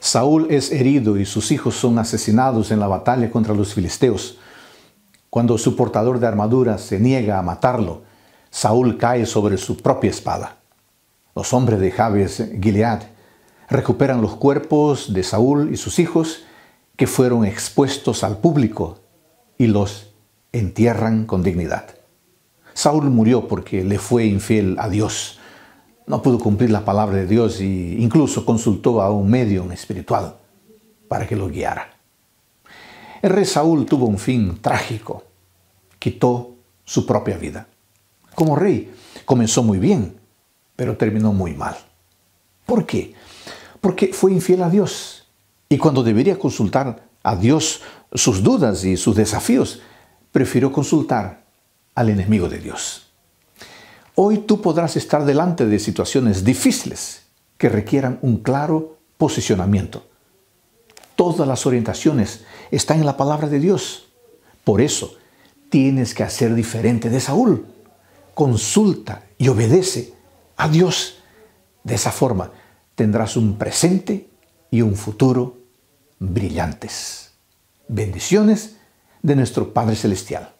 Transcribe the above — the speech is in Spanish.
Saúl es herido y sus hijos son asesinados en la batalla contra los filisteos. Cuando su portador de armadura se niega a matarlo, Saúl cae sobre su propia espada. Los hombres de Jabes Gilead recuperan los cuerpos de Saúl y sus hijos que fueron expuestos al público y los entierran con dignidad. Saúl murió porque le fue infiel a Dios, no pudo cumplir la palabra de Dios e incluso consultó a un medium espiritual para que lo guiara. El rey Saúl tuvo un fin trágico, quitó su propia vida. Como rey comenzó muy bien, pero terminó muy mal. ¿Por qué? Porque fue infiel a Dios y cuando debería consultar a Dios sus dudas y sus desafíos, prefirió consultar al enemigo de Dios. Hoy tú podrás estar delante de situaciones difíciles que requieran un claro posicionamiento. Todas las orientaciones están en la palabra de Dios. Por eso, tienes que hacer diferente de Saúl. Consulta y obedece a Dios. De esa forma, tendrás un presente y un futuro brillantes. Bendiciones de nuestro Padre Celestial.